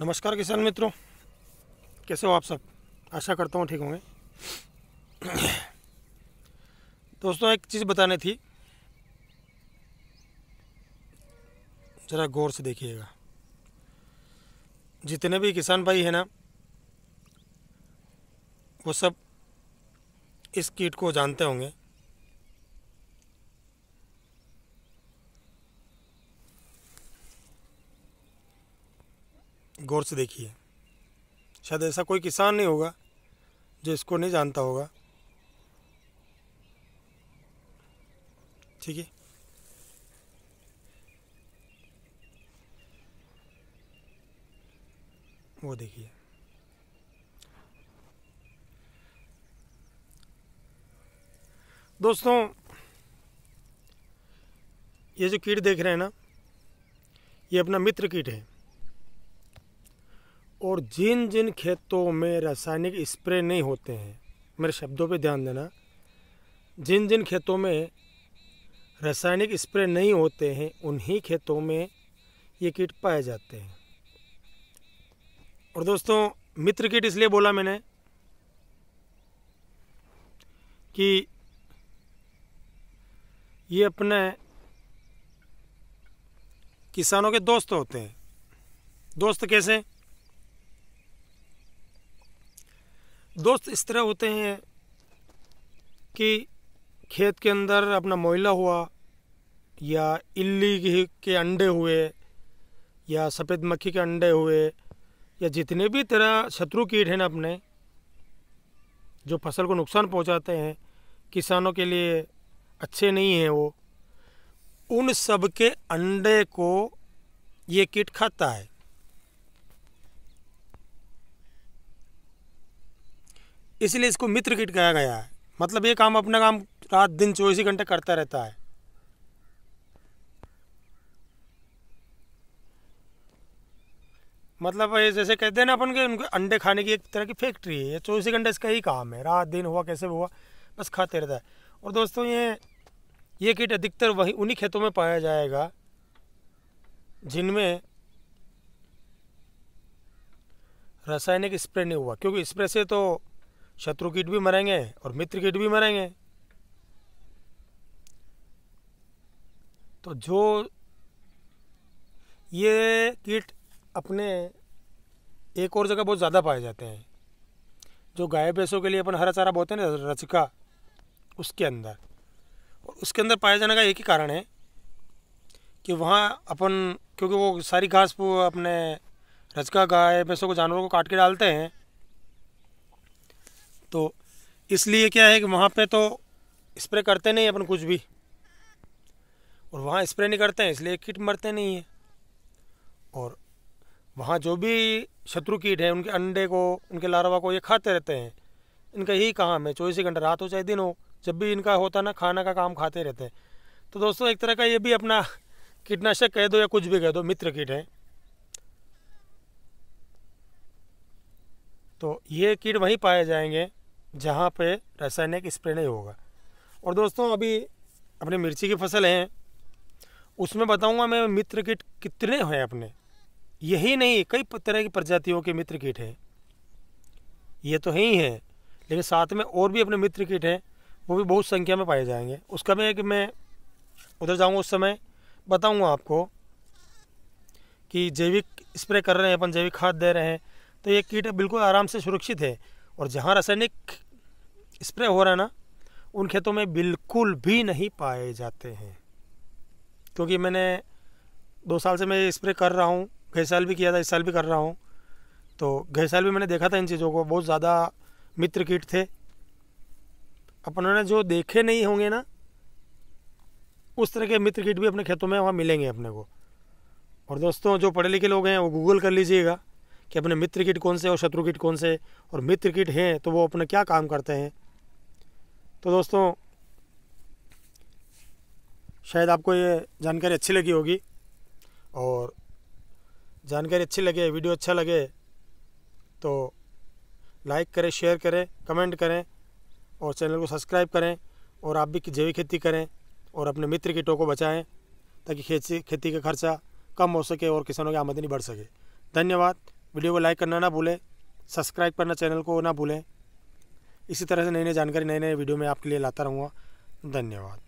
नमस्कार किसान मित्रों कैसे हो आप सब आशा करता हूँ ठीक होंगे दोस्तों एक चीज़ बतानी थी ज़रा गौर से देखिएगा जितने भी किसान भाई हैं ना वो सब इस कीट को जानते होंगे गौर से देखिए शायद ऐसा कोई किसान नहीं होगा जो इसको नहीं जानता होगा ठीक है वो देखिए दोस्तों ये जो कीट देख रहे हैं ना ये अपना मित्र कीट है और जिन जिन खेतों में रासायनिक स्प्रे नहीं होते हैं मेरे शब्दों पे ध्यान देना जिन जिन खेतों में रासायनिक स्प्रे नहीं होते हैं उन्हीं खेतों में ये कीट पाए जाते हैं और दोस्तों मित्र कीट इसलिए बोला मैंने कि ये अपने किसानों के दोस्त होते हैं दोस्त कैसे दोस्त इस तरह होते हैं कि खेत के अंदर अपना मोइला हुआ या इल्ली के अंडे हुए या सफ़ेद मक्खी के अंडे हुए या जितने भी तरह शत्रु कीट हैं ना अपने जो फसल को नुकसान पहुंचाते हैं किसानों के लिए अच्छे नहीं हैं वो उन सब के अंडे को ये कीट खाता है इसलिए इसको मित्र कीट कहा गया है मतलब ये काम अपना काम रात दिन चौबीस घंटे करता रहता है मतलब ये जैसे कहते हैं ना अपन के उनके अंडे खाने की एक तरह की फैक्ट्री है चौबीस घंटे इसका ही काम है रात दिन हुआ कैसे हुआ बस खाते रहता है और दोस्तों ये ये कीट अधिकतर वही उन्हीं खेतों में पाया जाएगा जिनमें रासायनिक स्प्रे नहीं हुआ क्योंकि स्प्रे से तो शत्रु कीट भी मरेंगे और मित्र कीट भी मरेंगे तो जो ये कीट अपने एक और जगह बहुत ज़्यादा पाए जाते हैं जो गाय भैंसों के लिए अपन हरा चारा बोते हैं ना रचका उसके अंदर और उसके अंदर पाए जाने का एक ही कारण है कि वहाँ अपन क्योंकि वो सारी घास अपने रचका गाय भैंसों को जानवरों को काट के डालते हैं तो इसलिए क्या है कि वहाँ पे तो स्प्रे करते नहीं अपन कुछ भी और वहाँ स्प्रे नहीं करते हैं इसलिए कीट मरते नहीं हैं और वहाँ जो भी शत्रु कीट हैं उनके अंडे को उनके लार्वा को ये खाते रहते हैं इनका यही काम है चौबीस घंटे रात हो चाहे दिन हो जब भी इनका होता ना खाना का काम खाते रहते हैं तो दोस्तों एक तरह का ये भी अपना कीटनाशक कह दो या कुछ भी कह दो मित्र कीट है तो ये कीट वहीं पाए जाएंगे जहाँ पे रासायनिक स्प्रे नहीं होगा और दोस्तों अभी अपने मिर्ची की फसल हैं उसमें बताऊंगा मैं मित्र कीट कितने हैं अपने यही नहीं कई तरह की प्रजातियों के मित्र कीट हैं ये तो है ही है लेकिन साथ में और भी अपने मित्र कीट हैं वो भी बहुत संख्या में पाए जाएंगे उसका भी है कि मैं उधर जाऊँगा उस समय बताऊँगा आपको कि जैविक स्प्रे कर रहे हैं अपन जैविक खाद दे रहे हैं तो ये कीट बिल्कुल आराम से सुरक्षित है और जहाँ रासायनिक स्प्रे हो रहा है ना उन खेतों में बिल्कुल भी नहीं पाए जाते हैं क्योंकि मैंने दो साल से मैं स्प्रे कर रहा हूँ गए साल भी किया था इस साल भी कर रहा हूँ तो गए साल भी मैंने देखा था इन चीज़ों को बहुत ज़्यादा मित्र कीट थे अपनों ने जो देखे नहीं होंगे ना उस तरह के मित्र कीट भी अपने खेतों में वहाँ मिलेंगे अपने को और दोस्तों जो पढ़े लिखे लोग हैं वो गूगल कर लीजिएगा कि अपने मित्र कीट कौन से और शत्रु कीट कौन से और मित्र कीट हैं तो वो अपने क्या काम करते हैं तो दोस्तों शायद आपको ये जानकारी अच्छी लगी होगी और जानकारी अच्छी लगे वीडियो अच्छा लगे तो लाइक करें शेयर करें कमेंट करें और चैनल को सब्सक्राइब करें और आप भी जैविक खेती करें और अपने मित्र कीटों को बचाएं ताकि खेती खेती का खर्चा कम हो सके और किसानों की आमदनी बढ़ सके धन्यवाद वीडियो को लाइक करना ना भूलें सब्सक्राइब करना चैनल को ना भूलें इसी तरह से नई नई जानकारी नए नए वीडियो में आपके लिए लाता रहूँगा धन्यवाद